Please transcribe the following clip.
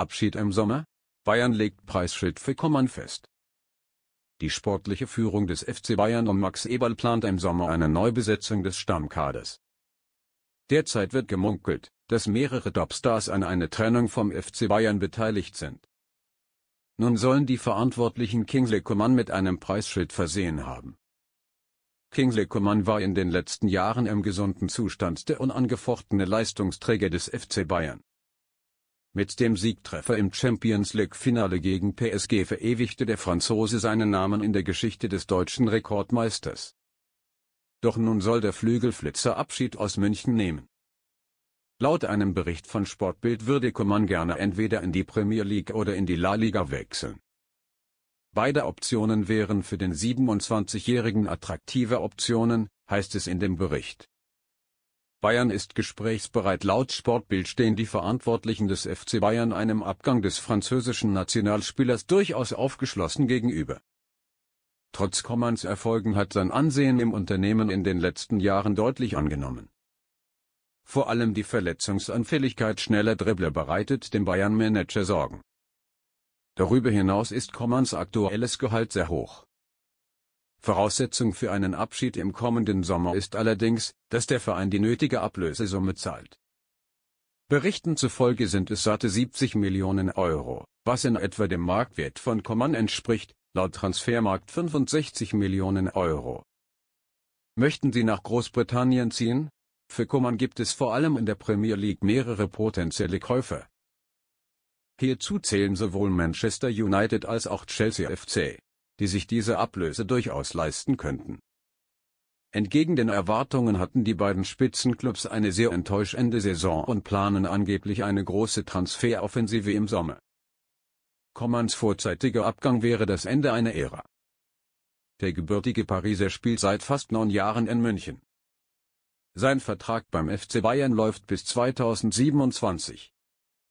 Abschied im Sommer? Bayern legt Preisschild für Kommern fest. Die sportliche Führung des FC Bayern um Max Eberl plant im Sommer eine Neubesetzung des Stammkaders. Derzeit wird gemunkelt, dass mehrere Topstars an einer Trennung vom FC Bayern beteiligt sind. Nun sollen die Verantwortlichen Kingsley Coman mit einem Preisschild versehen haben. Kingsley Coman war in den letzten Jahren im gesunden Zustand der unangefochtene Leistungsträger des FC Bayern. Mit dem Siegtreffer im Champions League-Finale gegen PSG verewigte der Franzose seinen Namen in der Geschichte des deutschen Rekordmeisters. Doch nun soll der Flügelflitzer Abschied aus München nehmen. Laut einem Bericht von Sportbild würde Coman gerne entweder in die Premier League oder in die La Liga wechseln. Beide Optionen wären für den 27-Jährigen attraktive Optionen, heißt es in dem Bericht. Bayern ist gesprächsbereit. Laut Sportbild stehen die Verantwortlichen des FC Bayern einem Abgang des französischen Nationalspielers durchaus aufgeschlossen gegenüber. Trotz Kommands Erfolgen hat sein Ansehen im Unternehmen in den letzten Jahren deutlich angenommen. Vor allem die Verletzungsanfälligkeit schneller Dribbler bereitet dem Bayern-Manager Sorgen. Darüber hinaus ist Kommands aktuelles Gehalt sehr hoch. Voraussetzung für einen Abschied im kommenden Sommer ist allerdings, dass der Verein die nötige Ablösesumme zahlt. Berichten zufolge sind es satte 70 Millionen Euro, was in etwa dem Marktwert von Coman entspricht, laut Transfermarkt 65 Millionen Euro. Möchten Sie nach Großbritannien ziehen? Für Coman gibt es vor allem in der Premier League mehrere potenzielle Käufer. Hierzu zählen sowohl Manchester United als auch Chelsea FC die sich diese Ablöse durchaus leisten könnten. Entgegen den Erwartungen hatten die beiden Spitzenclubs eine sehr enttäuschende Saison und planen angeblich eine große Transferoffensive im Sommer. Commans vorzeitiger Abgang wäre das Ende einer Ära. Der gebürtige Pariser spielt seit fast neun Jahren in München. Sein Vertrag beim FC Bayern läuft bis 2027.